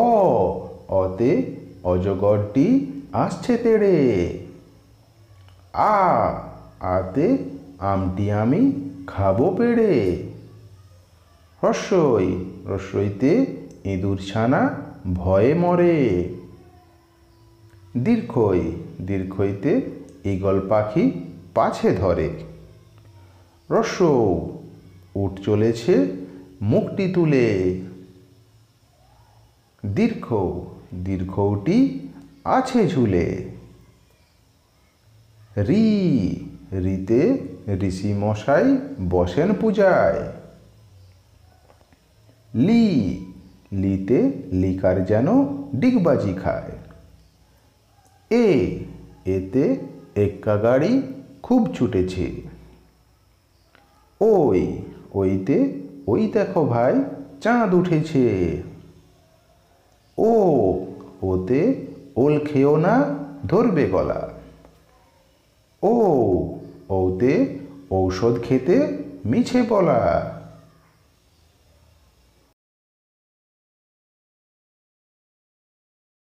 অ অতে অজগরটি আসছে তেড়ে আ আতে আমটি আমি খাবো পেড়ে হর্ষই রসইতে ইঁদুর ছানা ভয়ে মরে দীর্ঘই দীর্ঘইতে ইগল পাখি পাছে ধরে রস্য উঠ চলেছে মুখটি তুলে দীর্ঘ দীর্ঘটি আছে ঝুলে রি রিতে ঋষি মশাই বসেন পূজায় লি লিতে লিকার যেন ডিগবাজি খায় এ এতে এক্কা গাড়ি খুব ছুটেছে ওই ওইতে ওই দেখো ভাই চাঁদ উঠেছে ও ওতে ওল খেয়েও না ধরবে গলা ও ওতে ঔষধ খেতে মিছে বলা